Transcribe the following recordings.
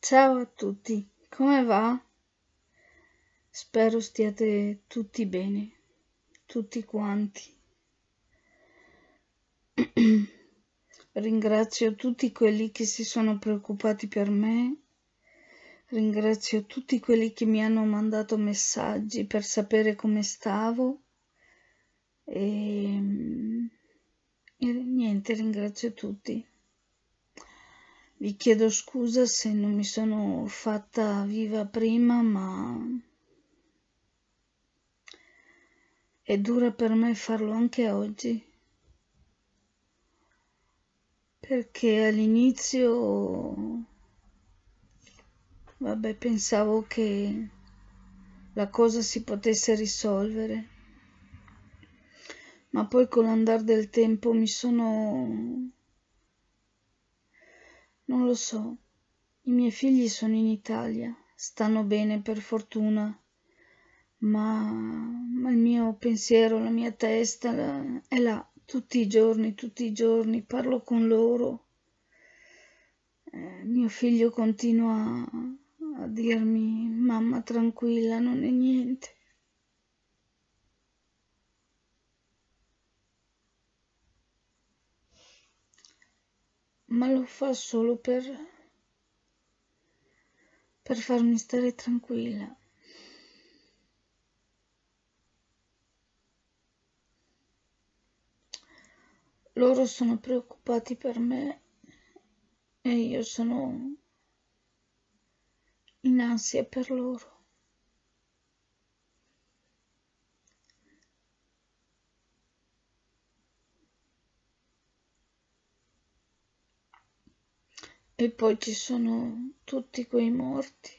Ciao a tutti, come va? Spero stiate tutti bene, tutti quanti. Ringrazio tutti quelli che si sono preoccupati per me. Ringrazio tutti quelli che mi hanno mandato messaggi per sapere come stavo. E, ehm, e niente, ringrazio tutti. Vi chiedo scusa se non mi sono fatta viva prima, ma è dura per me farlo anche oggi. Perché all'inizio, vabbè, pensavo che la cosa si potesse risolvere ma poi con l'andare del tempo mi sono non lo so. I miei figli sono in Italia, stanno bene per fortuna, ma, ma il mio pensiero, la mia testa la... è là tutti i giorni, tutti i giorni, parlo con loro. Eh, mio figlio continua a dirmi, mamma tranquilla, non è niente. ma lo fa solo per, per farmi stare tranquilla. Loro sono preoccupati per me e io sono in ansia per loro. E poi ci sono tutti quei morti.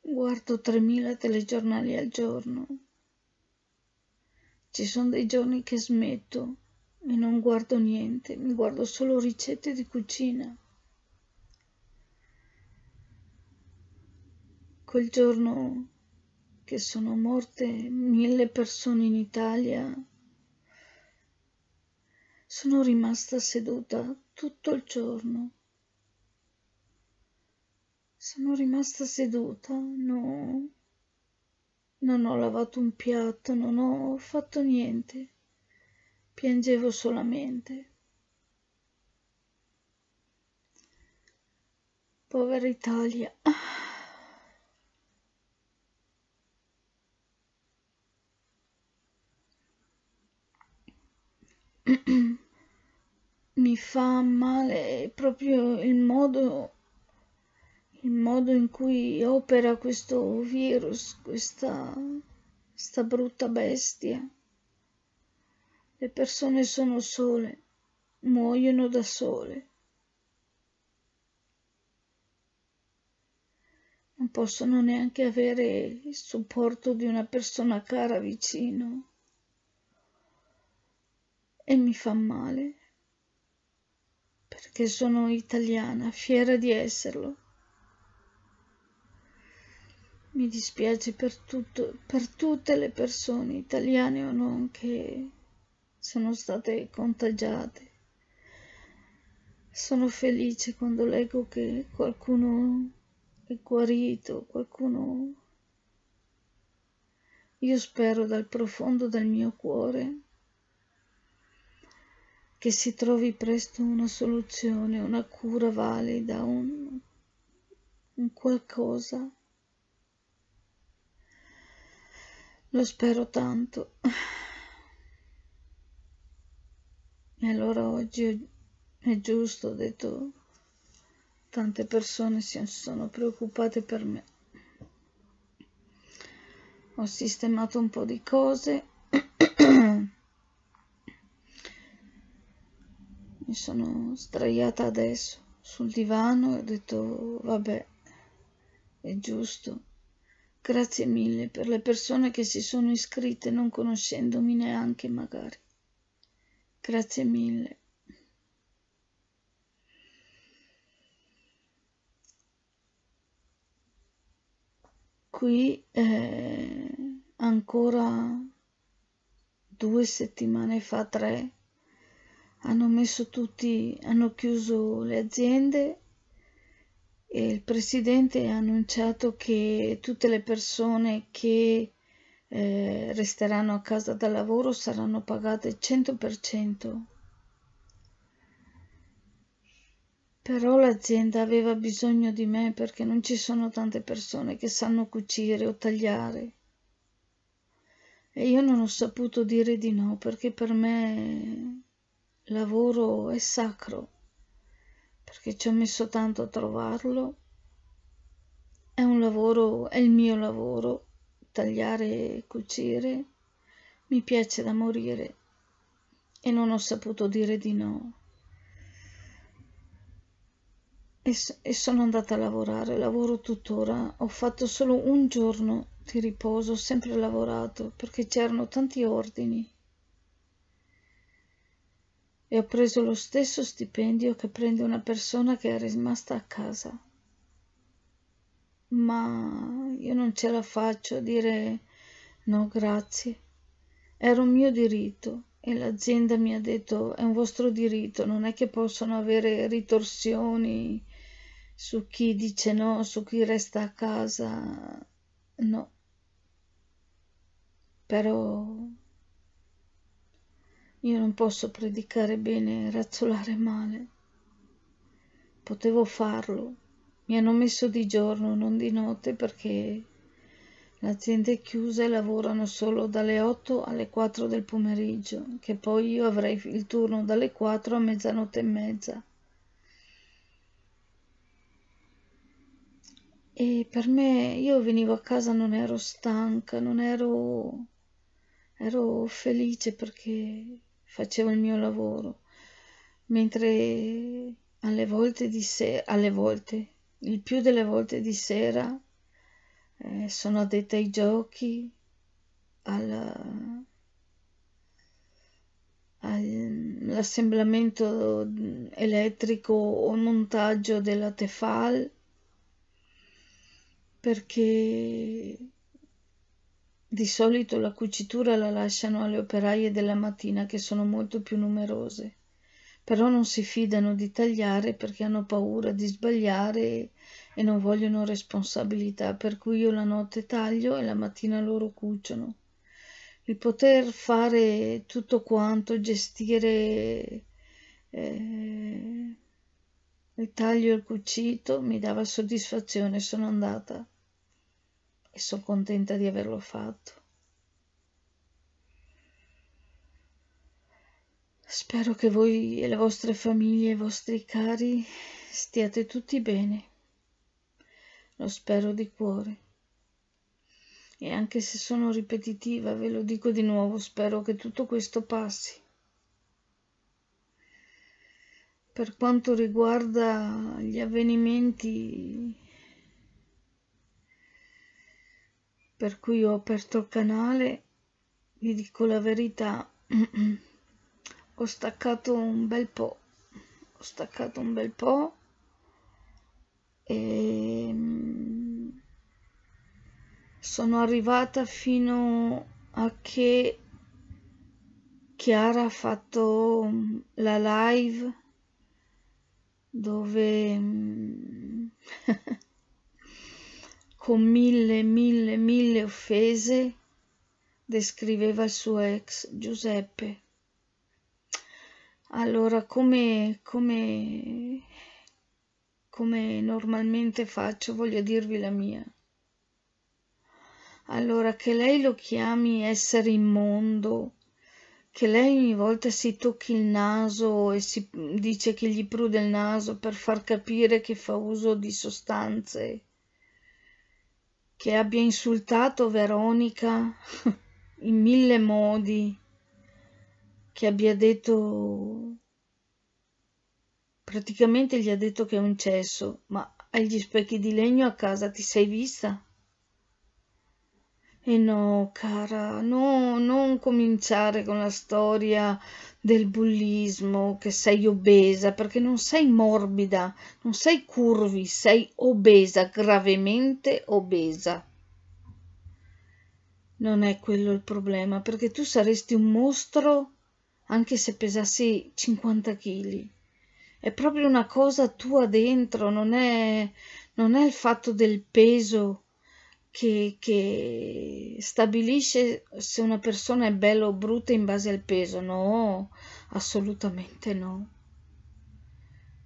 Guardo 3.000 telegiornali al giorno. Ci sono dei giorni che smetto e non guardo niente, mi guardo solo ricette di cucina. Quel giorno che sono morte mille persone in Italia sono rimasta seduta tutto il giorno. Sono rimasta seduta, no. Non ho lavato un piatto, non ho fatto niente. Piangevo solamente. Povera Italia. mi fa male proprio il modo, il modo in cui opera questo virus, questa, questa brutta bestia. Le persone sono sole, muoiono da sole. Non possono neanche avere il supporto di una persona cara vicino. E mi fa male perché sono italiana, fiera di esserlo. Mi dispiace per, tutto, per tutte le persone, italiane o non, che sono state contagiate. Sono felice quando leggo che qualcuno è guarito, qualcuno... Io spero dal profondo del mio cuore che si trovi presto una soluzione, una cura valida, un, un qualcosa. Lo spero tanto. E allora oggi è giusto, ho detto, tante persone si sono preoccupate per me. Ho sistemato un po' di cose mi sono sdraiata adesso sul divano e ho detto vabbè, è giusto. Grazie mille per le persone che si sono iscritte non conoscendomi neanche magari. Grazie mille. Qui è eh, ancora due settimane fa, tre, hanno messo tutti, hanno chiuso le aziende e il presidente ha annunciato che tutte le persone che eh, resteranno a casa dal lavoro saranno pagate 100%. Però l'azienda aveva bisogno di me perché non ci sono tante persone che sanno cucire o tagliare. E io non ho saputo dire di no perché per me lavoro è sacro perché ci ho messo tanto a trovarlo. È un lavoro, è il mio lavoro, tagliare e cucire. Mi piace da morire e non ho saputo dire di no. E, e sono andata a lavorare, lavoro tuttora. Ho fatto solo un giorno di riposo, ho sempre lavorato perché c'erano tanti ordini e ho preso lo stesso stipendio che prende una persona che è rimasta a casa. Ma io non ce la faccio a dire no grazie. Era un mio diritto e l'azienda mi ha detto è un vostro diritto, non è che possono avere ritorsioni su chi dice no, su chi resta a casa. No. Però io non posso predicare bene e razzolare male. Potevo farlo. Mi hanno messo di giorno, non di notte, perché l'azienda è chiusa e lavorano solo dalle 8 alle 4 del pomeriggio, che poi io avrei il turno dalle 4 a mezzanotte e mezza. E per me io venivo a casa, non ero stanca, non ero... ero felice perché facevo il mio lavoro, mentre alle volte di sera, alle volte, il più delle volte di sera eh, sono addetta ai giochi, alla, all'assemblamento elettrico o montaggio della Tefal perché di solito la cucitura la lasciano alle operaie della mattina che sono molto più numerose, però non si fidano di tagliare perché hanno paura di sbagliare e non vogliono responsabilità, per cui io la notte taglio e la mattina loro cuciono. Il poter fare tutto quanto, gestire eh, il taglio e il cucito mi dava soddisfazione, sono andata e sono contenta di averlo fatto. Spero che voi e le vostre famiglie e i vostri cari stiate tutti bene. Lo spero di cuore. E anche se sono ripetitiva, ve lo dico di nuovo, spero che tutto questo passi. Per quanto riguarda gli avvenimenti per cui ho aperto il canale, vi dico la verità, ho staccato un bel po', ho staccato un bel po' e mm, sono arrivata fino a che Chiara ha fatto mm, la live dove mm, con mille, mille, mille offese, descriveva il suo ex Giuseppe. Allora, come, come, come normalmente faccio, voglio dirvi la mia. Allora, che lei lo chiami essere immondo, che lei ogni volta si tocchi il naso e si dice che gli prude il naso per far capire che fa uso di sostanze che abbia insultato Veronica in mille modi, che abbia detto praticamente gli ha detto che è un cesso, ma agli specchi di legno a casa ti sei vista? E no, cara, no, non cominciare con la storia del bullismo, che sei obesa, perché non sei morbida, non sei curvi, sei obesa, gravemente obesa. Non è quello il problema, perché tu saresti un mostro anche se pesassi 50 kg. È proprio una cosa tua dentro, non è, non è il fatto del peso che, che, stabilisce se una persona è bella o brutta in base al peso. No, assolutamente no.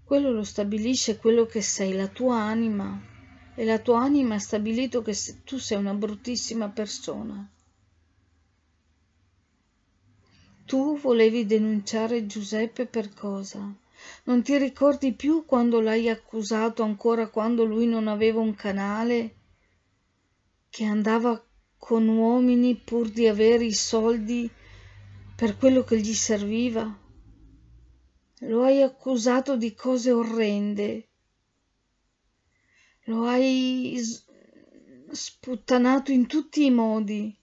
Quello lo stabilisce quello che sei, la tua anima. E la tua anima ha stabilito che tu sei una bruttissima persona. Tu volevi denunciare Giuseppe per cosa? Non ti ricordi più quando l'hai accusato ancora quando lui non aveva un canale che andava con uomini pur di avere i soldi per quello che gli serviva. Lo hai accusato di cose orrende. Lo hai sputtanato in tutti i modi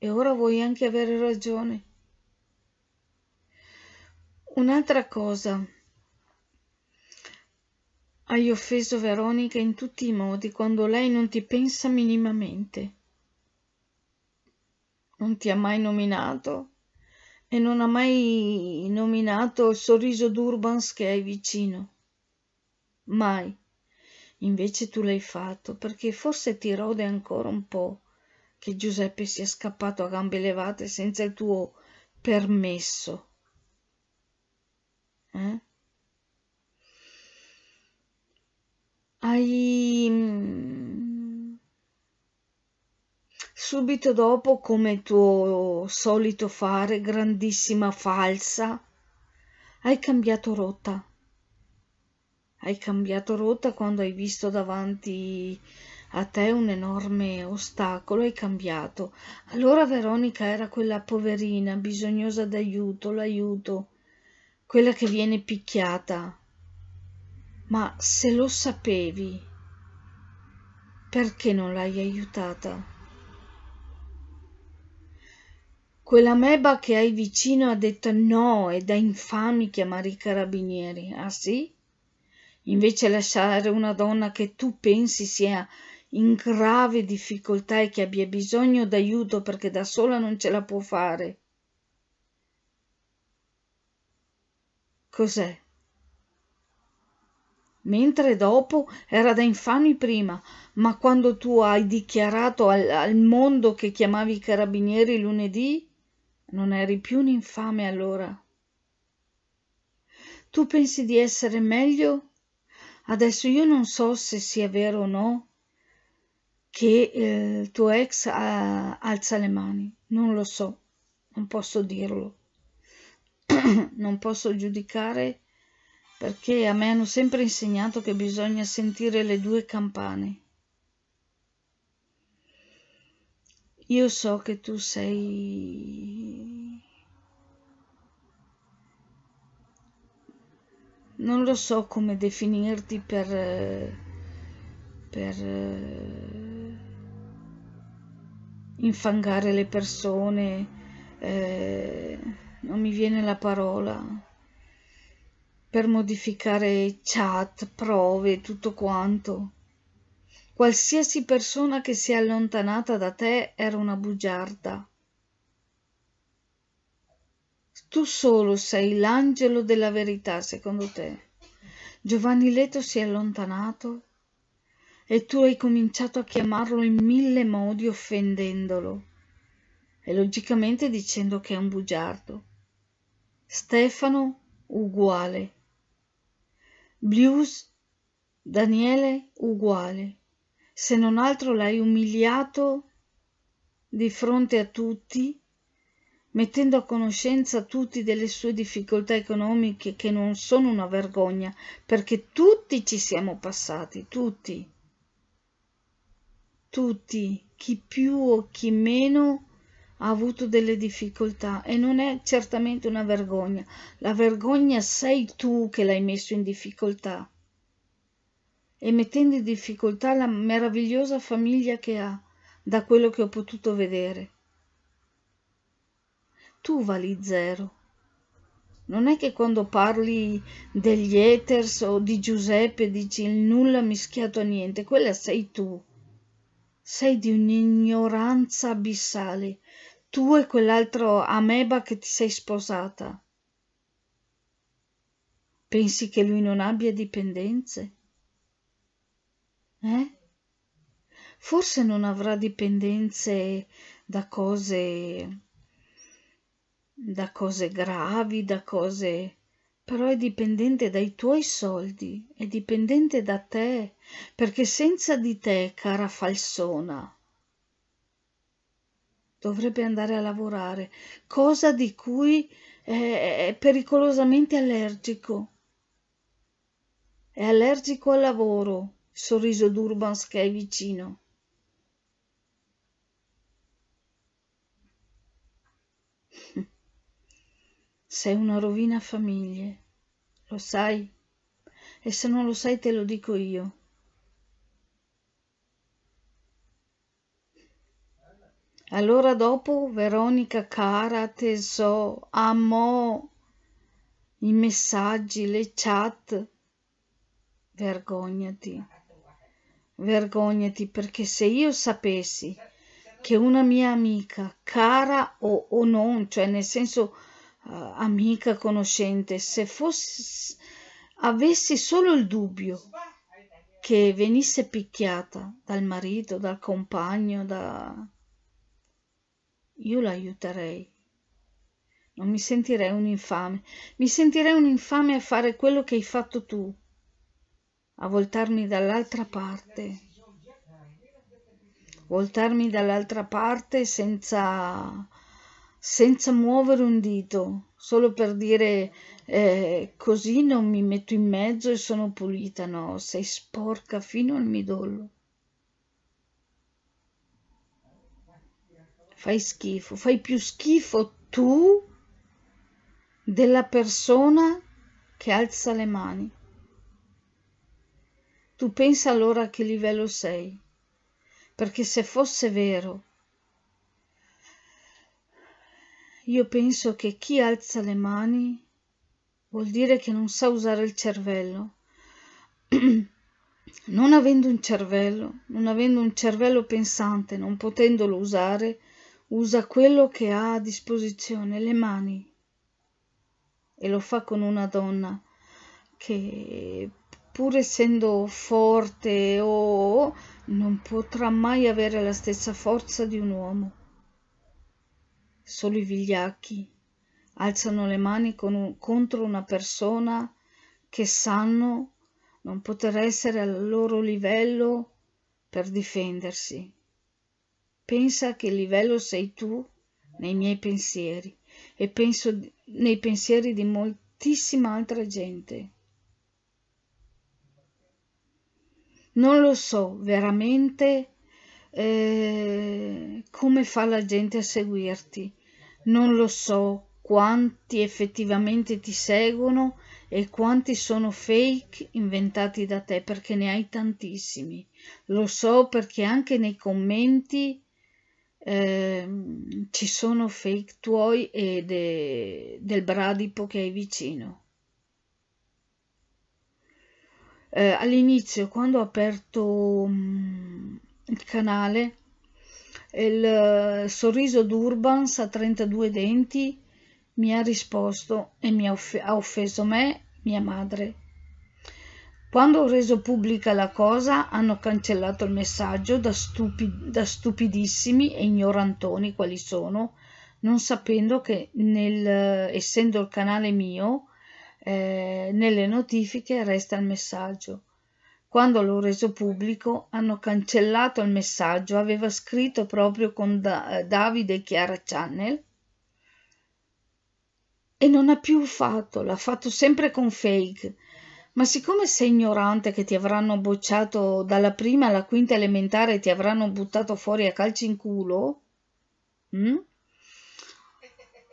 e ora vuoi anche avere ragione. Un'altra cosa. Hai offeso Veronica in tutti i modi quando lei non ti pensa minimamente. Non ti ha mai nominato e non ha mai nominato il sorriso d'Urbans che hai vicino. Mai. Invece tu l'hai fatto perché forse ti rode ancora un po' che Giuseppe sia scappato a gambe levate senza il tuo permesso. fai mm, subito dopo come tuo solito fare grandissima falsa hai cambiato rotta hai cambiato rotta quando hai visto davanti a te un enorme ostacolo hai cambiato allora Veronica era quella poverina bisognosa d'aiuto l'aiuto quella che viene picchiata ma se lo sapevi, perché non l'hai aiutata? Quella meba che hai vicino ha detto no, è da infami chiamare i carabinieri. Ah sì? Invece lasciare una donna che tu pensi sia in grave difficoltà e che abbia bisogno d'aiuto perché da sola non ce la può fare. Cos'è? mentre dopo era da infami prima, ma quando tu hai dichiarato al, al mondo che chiamavi i carabinieri lunedì, non eri più un infame allora. Tu pensi di essere meglio? Adesso io non so se sia vero o no che eh, il tuo ex ah, alza le mani, non lo so, non posso dirlo, non posso giudicare perché a me hanno sempre insegnato che bisogna sentire le due campane. Io so che tu sei... Non lo so come definirti per... per... Eh, infangare le persone, eh, non mi viene la parola per modificare chat, prove, tutto quanto. Qualsiasi persona che si è allontanata da te era una bugiarda. Tu solo sei l'angelo della verità, secondo te. Giovanni Leto si è allontanato e tu hai cominciato a chiamarlo in mille modi offendendolo e logicamente dicendo che è un bugiardo. Stefano uguale. Blues, Daniele, uguale. Se non altro l'hai umiliato di fronte a tutti, mettendo a conoscenza tutti delle sue difficoltà economiche che non sono una vergogna, perché tutti ci siamo passati, tutti. Tutti, chi più o chi meno ha avuto delle difficoltà e non è certamente una vergogna. La vergogna sei tu che l'hai messo in difficoltà e mettendo in difficoltà la meravigliosa famiglia che ha, da quello che ho potuto vedere. Tu vali zero. Non è che quando parli degli Ethers o di Giuseppe dici il nulla mischiato a niente, quella sei tu sei di un'ignoranza abissale, tu e quell'altro ameba che ti sei sposata. Pensi che lui non abbia dipendenze? Eh? Forse non avrà dipendenze da cose da cose gravi, da cose però è dipendente dai tuoi soldi, è dipendente da te, perché senza di te, cara falsona, dovrebbe andare a lavorare, cosa di cui è pericolosamente allergico. È allergico al lavoro, sorriso d'Urbans che è vicino. Sei una rovina famiglie, lo sai? E se non lo sai te lo dico io. Allora dopo Veronica cara tesò, amò i messaggi, le chat. Vergognati, vergognati perché se io sapessi che una mia amica, cara o, o non, cioè nel senso uh, amica conoscente, se fossi, avessi solo il dubbio che venisse picchiata dal marito, dal compagno, da... io l'aiuterei. Non mi sentirei un infame. Mi sentirei un infame a fare quello che hai fatto tu, a voltarmi dall'altra parte. Voltarmi dall'altra parte senza senza muovere un dito, solo per dire eh, così non mi metto in mezzo e sono pulita, no, sei sporca fino al midollo. Fai schifo, fai più schifo tu della persona che alza le mani. Tu pensa allora a che livello sei, perché se fosse vero Io penso che chi alza le mani vuol dire che non sa usare il cervello. non avendo un cervello, non avendo un cervello pensante, non potendolo usare, usa quello che ha a disposizione, le mani. E lo fa con una donna che pur essendo forte o oh, non potrà mai avere la stessa forza di un uomo solo i vigliacchi alzano le mani un, contro una persona che sanno non poter essere al loro livello per difendersi. Pensa che livello sei tu nei miei pensieri e penso nei pensieri di moltissima altra gente. Non lo so veramente eh, come fa la gente a seguirti. Non lo so quanti effettivamente ti seguono e quanti sono fake inventati da te perché ne hai tantissimi. Lo so perché anche nei commenti eh, ci sono fake tuoi e de, del bradipo che hai vicino. Eh, all'inizio, quando ho aperto mh, mm, il canale, il eh, sorriso d'Urbans a 32 denti mi ha risposto e mi ha, off- ha offeso me, mia madre. Quando ho reso pubblica la cosa hanno cancellato il messaggio da, stupi- da stupidissimi e ignorantoni quali sono, non sapendo che nel, essendo il canale mio, eh, nelle notifiche resta il messaggio. Quando l'ho reso pubblico hanno cancellato il messaggio, aveva scritto proprio con da- eh, Davide e Chiara Channel e non ha più fatto, l'ha fatto sempre con fake. Ma siccome sei ignorante che ti avranno bocciato dalla prima alla quinta elementare e ti avranno buttato fuori a calci in culo, mh? Hm?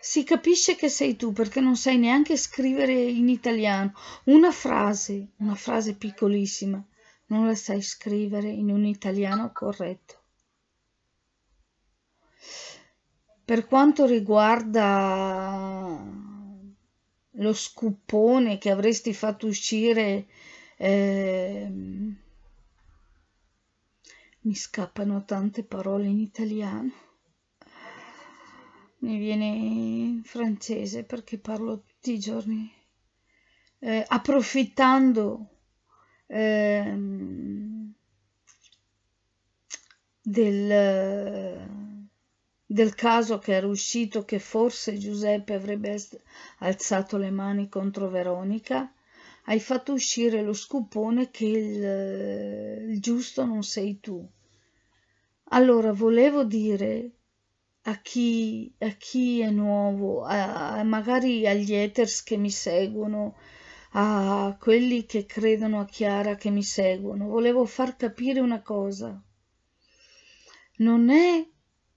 Si capisce che sei tu perché non sai neanche scrivere in italiano una frase, una frase piccolissima, non la sai scrivere in un italiano corretto. Per quanto riguarda lo scuppone che avresti fatto uscire, eh, mi scappano tante parole in italiano mi viene in francese perché parlo tutti i giorni, eh, approfittando ehm, del, del caso che era uscito che forse Giuseppe avrebbe alzato le mani contro Veronica, hai fatto uscire lo scupone che il, il giusto non sei tu. Allora volevo dire a chi, a chi è nuovo, a, magari agli haters che mi seguono, a quelli che credono a Chiara che mi seguono. Volevo far capire una cosa. Non è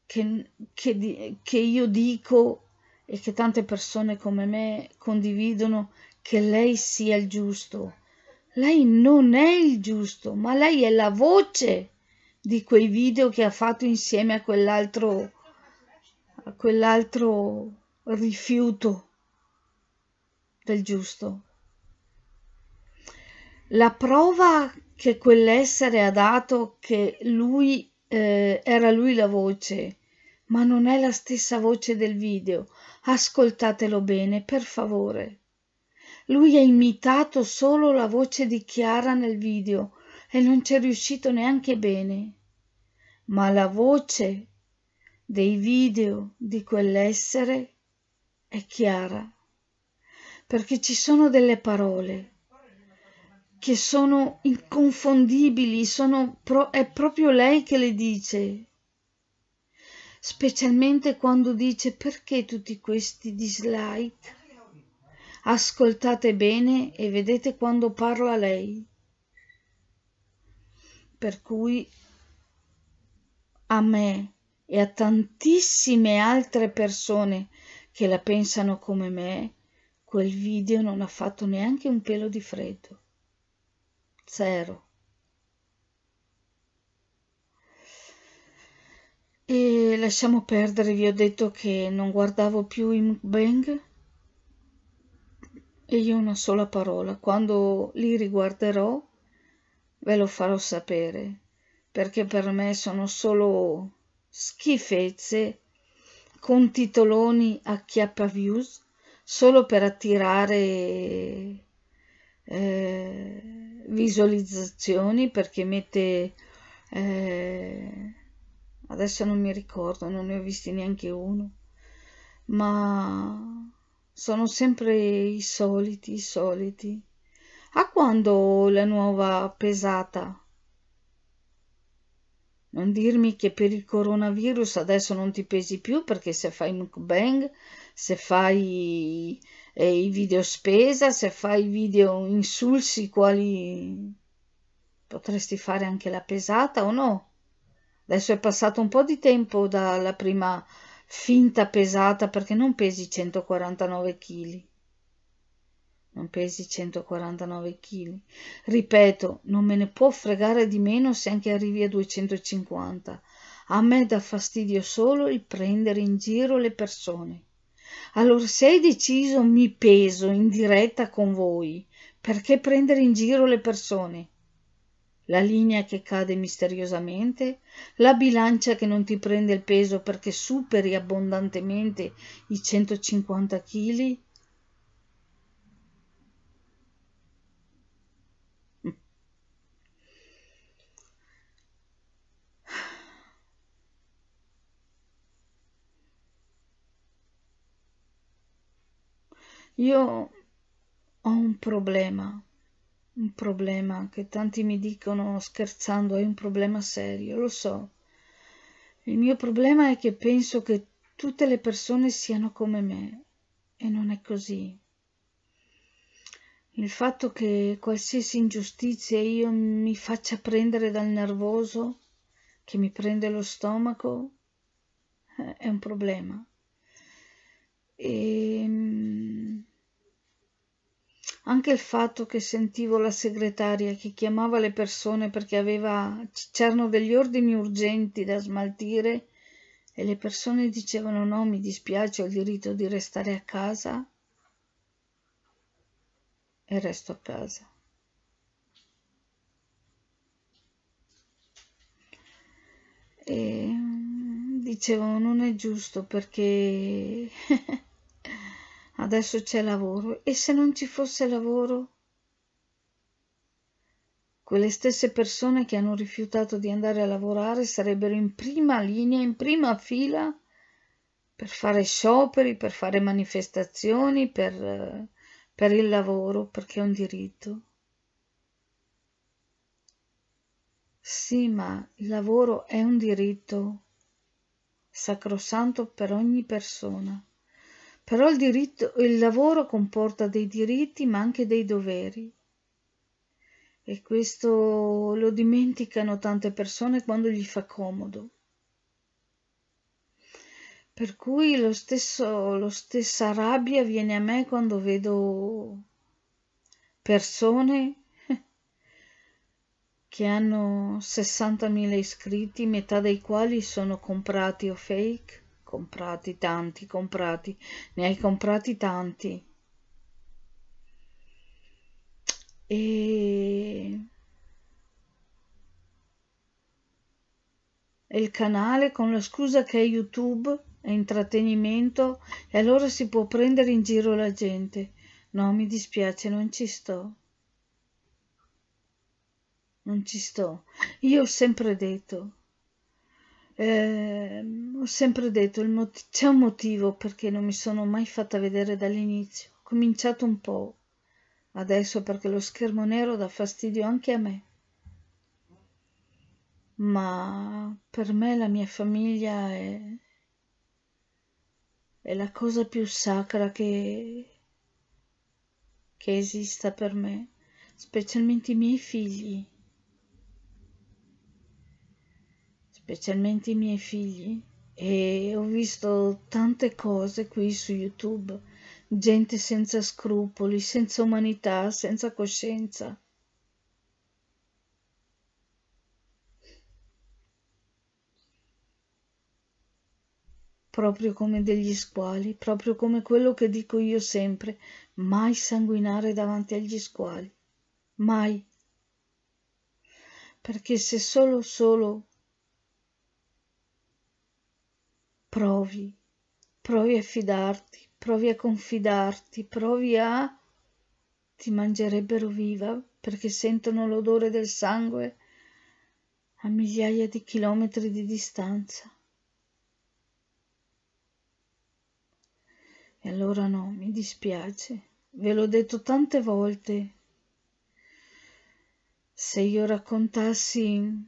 che, che, che io dico e che tante persone come me condividono che lei sia il giusto. Lei non è il giusto, ma lei è la voce di quei video che ha fatto insieme a quell'altro a quell'altro rifiuto del giusto. La prova che quell'essere ha dato che lui eh, era lui la voce, ma non è la stessa voce del video. Ascoltatelo bene, per favore. Lui ha imitato solo la voce di Chiara nel video e non c'è riuscito neanche bene. Ma la voce dei video di quell'essere è chiara, perché ci sono delle parole che sono inconfondibili, sono pro- è proprio lei che le dice, specialmente quando dice perché tutti questi dislike. Ascoltate bene e vedete quando parla lei. Per cui a me e a tantissime altre persone che la pensano come me, quel video non ha fatto neanche un pelo di freddo. Zero. E lasciamo perdere, vi ho detto che non guardavo più i mukbang e io una sola parola. Quando li riguarderò ve lo farò sapere, perché per me sono solo schifezze con titoloni a chiappa views solo per attirare eh, visualizzazioni perché mette eh, adesso non mi ricordo non ne ho visti neanche uno ma sono sempre i soliti i soliti a quando la nuova pesata non dirmi che per il coronavirus adesso non ti pesi più perché se fai mukbang, se fai eh, i video spesa, se fai video insulsi quali potresti fare anche la pesata o no? Adesso è passato un po' di tempo dalla prima finta pesata perché non pesi 149 kg non pesi 149 kg. Ripeto, non me ne può fregare di meno se anche arrivi a 250. A me dà fastidio solo il prendere in giro le persone. Allora, se hai deciso, mi peso in diretta con voi. Perché prendere in giro le persone? La linea che cade misteriosamente, la bilancia che non ti prende il peso perché superi abbondantemente i 150 kg, Io ho un problema, un problema che tanti mi dicono scherzando, è un problema serio, lo so. Il mio problema è che penso che tutte le persone siano come me e non è così. Il fatto che qualsiasi ingiustizia io mi faccia prendere dal nervoso, che mi prende lo stomaco, eh, è un problema. E ehm, anche il fatto che sentivo la segretaria che chiamava le persone perché aveva, c'erano degli ordini urgenti da smaltire e le persone dicevano no, mi dispiace, ho il diritto di restare a casa e resto a casa. E mm, dicevo non è giusto perché adesso c'è lavoro e se non ci fosse lavoro? Quelle stesse persone che hanno rifiutato di andare a lavorare sarebbero in prima linea, in prima fila per fare scioperi, per fare manifestazioni, per, per il lavoro, perché è un diritto. Sì, ma il lavoro è un diritto sacrosanto per ogni persona. Però il, diritto, il lavoro comporta dei diritti ma anche dei doveri. E questo lo dimenticano tante persone quando gli fa comodo. Per cui lo stesso, lo stessa rabbia viene a me quando vedo persone che hanno 60.000 iscritti, metà dei quali sono comprati o fake, comprati tanti, comprati, ne hai comprati tanti. E... e il canale con la scusa che è YouTube è intrattenimento e allora si può prendere in giro la gente. No, mi dispiace, non ci sto. Non ci sto. Io ho sempre detto eh, ho sempre detto, c'è un motivo perché non mi sono mai fatta vedere dall'inizio. Ho cominciato un po' adesso perché lo schermo nero dà fastidio anche a me. Ma per me la mia famiglia è, è la cosa più sacra che, che esista per me, specialmente i miei figli. specialmente i miei figli, e ho visto tante cose qui su YouTube, gente senza scrupoli, senza umanità, senza coscienza. Proprio come degli squali, proprio come quello che dico io sempre, mai sanguinare davanti agli squali, mai. Perché se solo, solo provi, provi a fidarti, provi a confidarti, provi a... ti mangerebbero viva perché sentono l'odore del sangue a migliaia di chilometri di distanza. E allora no, mi dispiace, ve l'ho detto tante volte. Se io raccontassi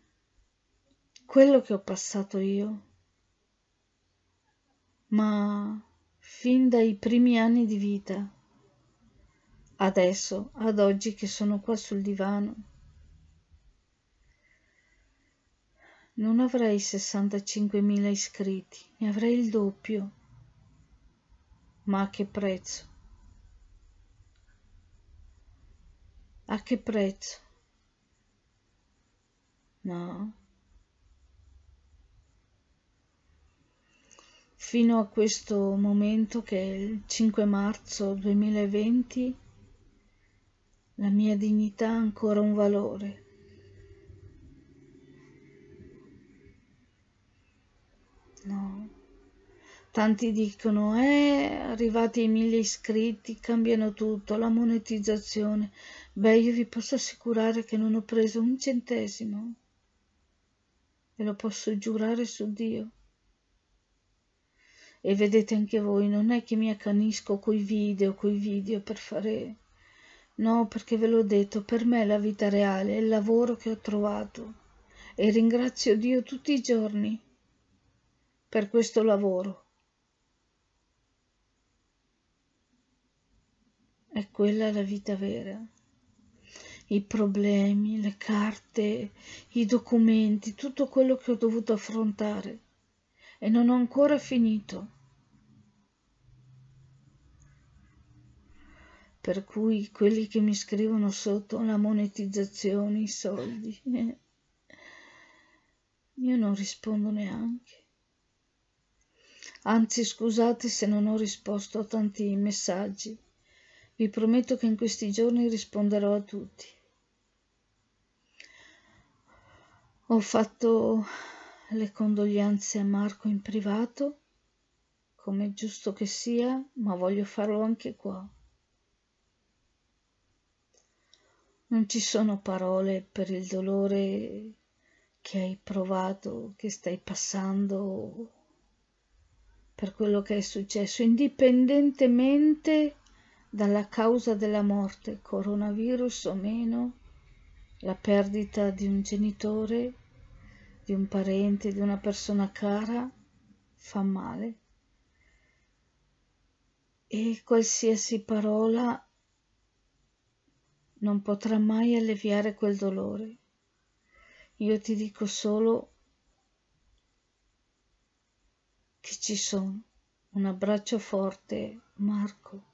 quello che ho passato io, ma fin dai primi anni di vita. Adesso, ad oggi che sono qua sul divano, non avrei 65.000 iscritti, ne avrei il doppio. Ma a che prezzo? A che prezzo? No. fino a questo momento che è il 5 marzo 2020 la mia dignità ha ancora un valore. No. Tanti dicono, eh, arrivati ai mille iscritti, cambiano tutto, la monetizzazione. Beh, io vi posso assicurare che non ho preso un centesimo. Ve lo posso giurare su Dio e vedete anche voi, non è che mi accanisco coi video, coi video per fare... No, perché ve l'ho detto, per me la vita reale è il lavoro che ho trovato e ringrazio Dio tutti i giorni per questo lavoro. È quella la vita vera. I problemi, le carte, i documenti, tutto quello che ho dovuto affrontare e non ho ancora finito. Per cui quelli che mi scrivono sotto la monetizzazione, i soldi, io non rispondo neanche. Anzi, scusate se non ho risposto a tanti messaggi. Vi prometto che in questi giorni risponderò a tutti. Ho fatto le condoglianze a Marco in privato, come è giusto che sia, ma voglio farlo anche qua. Non ci sono parole per il dolore che hai provato, che stai passando, per quello che è successo, indipendentemente dalla causa della morte, coronavirus o meno, la perdita di un genitore, di un parente, di una persona cara, fa male. E qualsiasi parola non potrà mai alleviare quel dolore. Io ti dico solo che ci sono. Un abbraccio forte, Marco,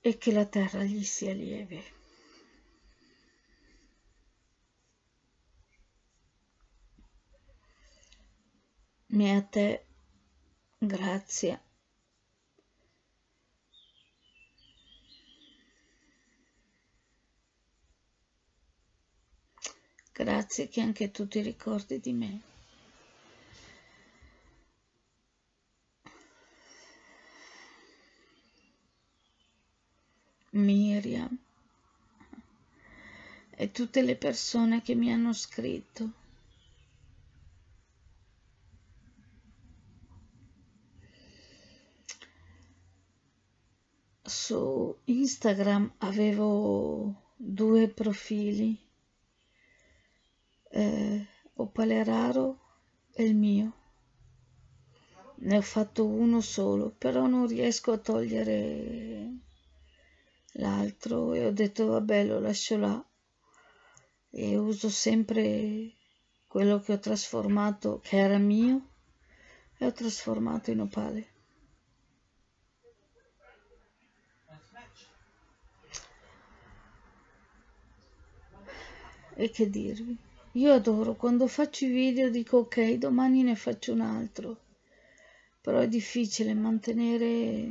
e che la terra gli sia lieve. mia te grazia. Grazie che anche tu ti ricordi di me. Miriam e tutte le persone che mi hanno scritto. su Instagram avevo due profili, eh, Opaleraro e il mio. Ne ho fatto uno solo, però non riesco a togliere l'altro e ho detto vabbè lo lascio là e uso sempre quello che ho trasformato, che era mio, e ho trasformato in opale. E che dirvi? Io adoro, quando faccio i video dico ok, domani ne faccio un altro. Però è difficile mantenere...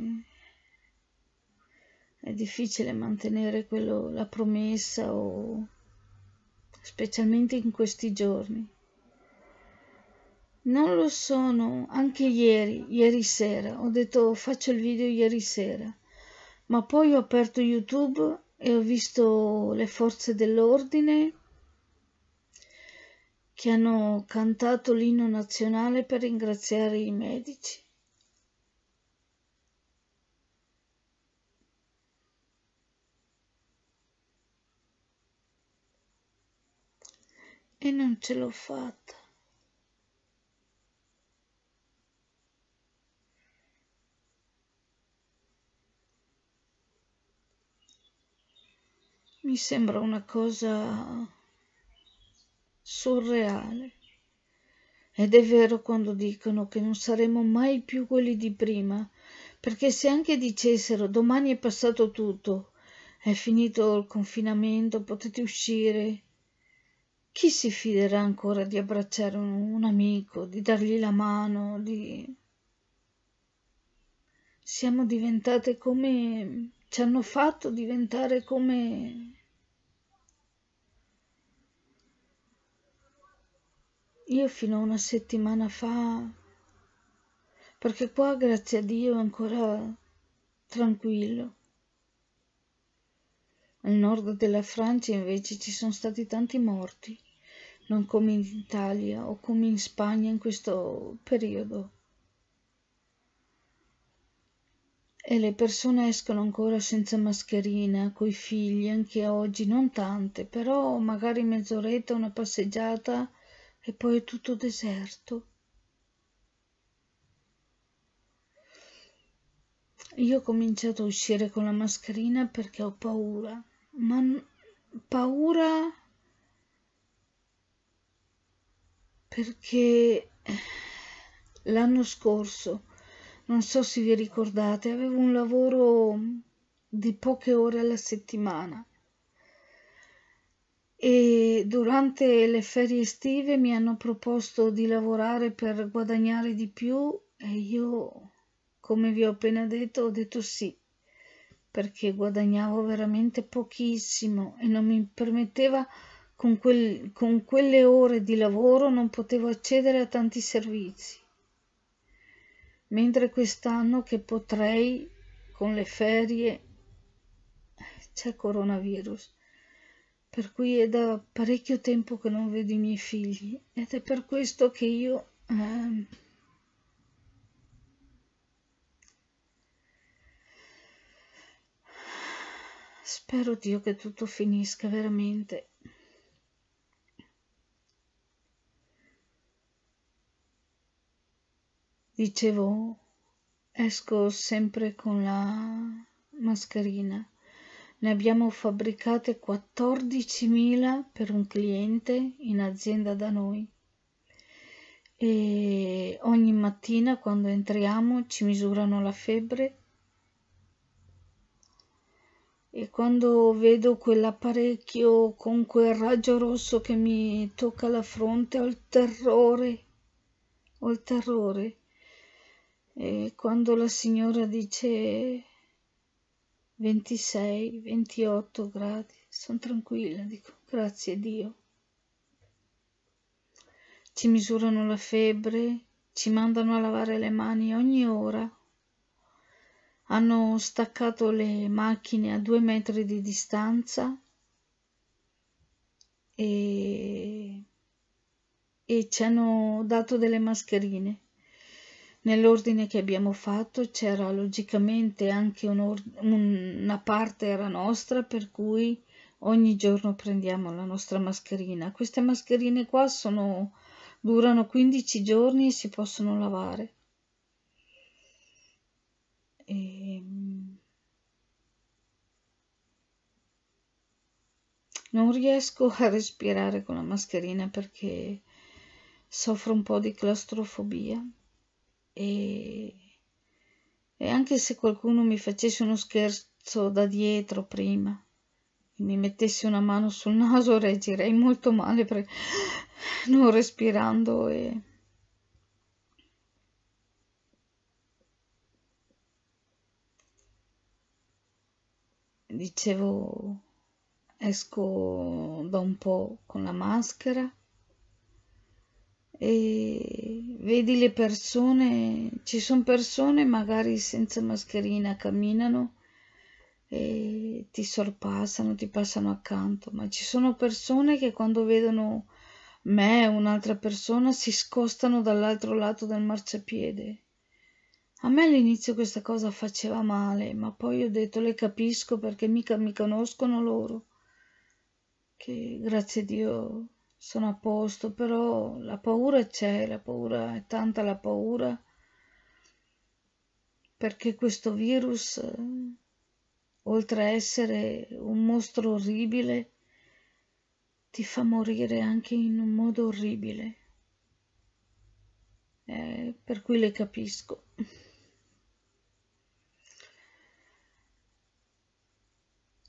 È difficile mantenere quello, la promessa o... specialmente in questi giorni. Non lo sono, anche ieri, ieri sera, ho detto faccio il video ieri sera, ma poi ho aperto YouTube e ho visto le forze dell'ordine che hanno cantato l'inno nazionale per ringraziare i medici. E non ce l'ho fatta. Mi sembra una cosa surreale. Ed è vero quando dicono che non saremo mai più quelli di prima, perché se anche dicessero domani è passato tutto, è finito il confinamento, potete uscire, chi si fiderà ancora di abbracciare un, un amico, di dargli la mano, di... Siamo diventate come... ci hanno fatto diventare come Io fino a una settimana fa, perché qua grazie a Dio è ancora tranquillo. Al nord della Francia invece ci sono stati tanti morti, non come in Italia o come in Spagna in questo periodo. E le persone escono ancora senza mascherina, coi figli, anche oggi, non tante, però magari mezz'oretta, una passeggiata e poi è tutto deserto. Io ho cominciato a uscire con la mascherina perché ho paura, ma paura perché eh, l'anno scorso, non so se vi ricordate, avevo un lavoro di poche ore alla settimana e durante le ferie estive mi hanno proposto di lavorare per guadagnare di più e io, come vi ho appena detto, ho detto sì, perché guadagnavo veramente pochissimo e non mi permetteva con, quel, con quelle ore di lavoro non potevo accedere a tanti servizi. Mentre quest'anno che potrei, con le ferie, c'è coronavirus per cui è da parecchio tempo che non vedo i miei figli ed è per questo che io ehm, spero Dio che tutto finisca veramente. Dicevo, esco sempre con la mascherina ne abbiamo fabbricate 14.000 per un cliente in azienda da noi. E ogni mattina quando entriamo ci misurano la febbre e quando vedo quell'apparecchio con quel raggio rosso che mi tocca la fronte ho il terrore, ho il terrore. E quando la signora dice 26, 28 gradi, sono tranquilla, dico grazie a Dio. Ci misurano la febbre, ci mandano a lavare le mani ogni ora. Hanno staccato le macchine a due metri di distanza e, e ci hanno dato delle mascherine. Nell'ordine che abbiamo fatto c'era logicamente anche un una parte era nostra per cui ogni giorno prendiamo la nostra mascherina. Queste mascherine qua sono, durano 15 giorni e si possono lavare. E... Ehm, non riesco a respirare con la mascherina perché soffro un po' di claustrofobia e, e anche se qualcuno mi facesse uno scherzo da dietro prima e mi mettesse una mano sul naso reagirei molto male per... non respirando e... dicevo esco da un po' con la maschera e vedi le persone, ci sono persone magari senza mascherina, camminano e ti sorpassano, ti passano accanto, ma ci sono persone che quando vedono me, o un'altra persona, si scostano dall'altro lato del marciapiede. A me all'inizio questa cosa faceva male, ma poi ho detto le capisco perché mica mi conoscono loro. Che grazie a Dio sono a posto, però la paura c'è, la paura è tanta la paura perché questo virus eh, oltre a essere un mostro orribile ti fa morire anche in un modo orribile. Eh, per cui le capisco.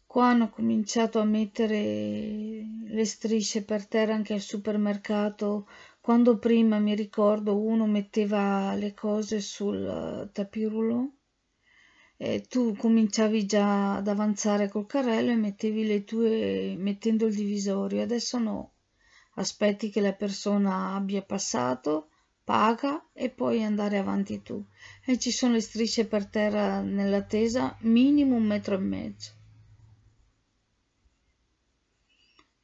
Qua hanno cominciato a mettere le strisce per terra anche al supermercato, quando prima mi ricordo uno metteva le cose sul eh, tapirullo e tu cominciavi già ad avanzare col carrello e mettevi le tue mettendo il divisorio, adesso no. Aspetti che la persona abbia passato, paga e puoi andare avanti tu. E ci sono le strisce per terra nell'attesa, minimo un metro e mezzo.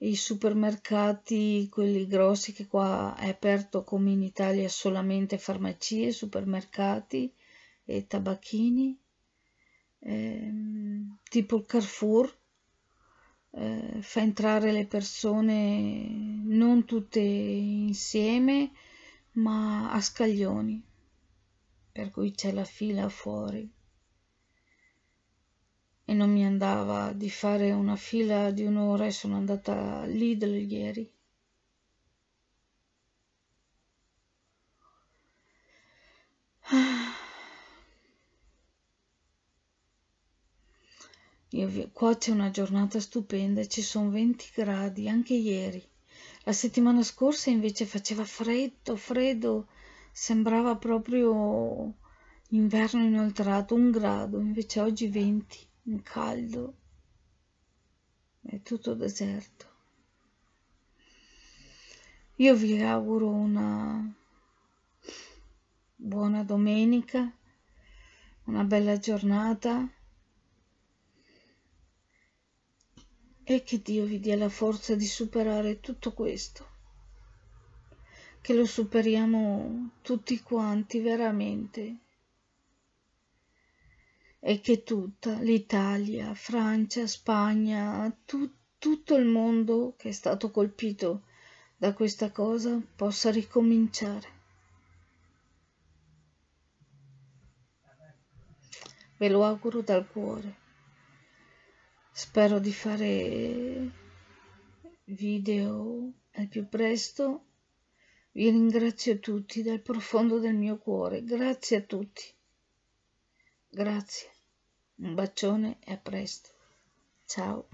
i supermercati, quelli grossi che qua è aperto come in Italia solamente farmacie, supermercati e tabacchini, eh, tipo il Carrefour, eh, fa entrare le persone non tutte insieme ma a scaglioni, per cui c'è la fila fuori e non mi andava di fare una fila di un'ora e sono andata lì Lidl ieri. Ah. Io, qua c'è una giornata stupenda, ci sono 20 gradi anche ieri. La settimana scorsa invece faceva freddo, freddo, sembrava proprio inverno inoltrato, un grado, invece oggi 20 un caldo, è tutto deserto. Io vi auguro una buona domenica, una bella giornata e che Dio vi dia la forza di superare tutto questo, che lo superiamo tutti quanti veramente e che tutta l'Italia, Francia, Spagna, tu, tutto il mondo che è stato colpito da questa cosa possa ricominciare. Ve lo auguro dal cuore. Spero di fare video al più presto. Vi ringrazio tutti dal profondo del mio cuore. Grazie a tutti. Grazie. Un bacione e a presto. Ciao.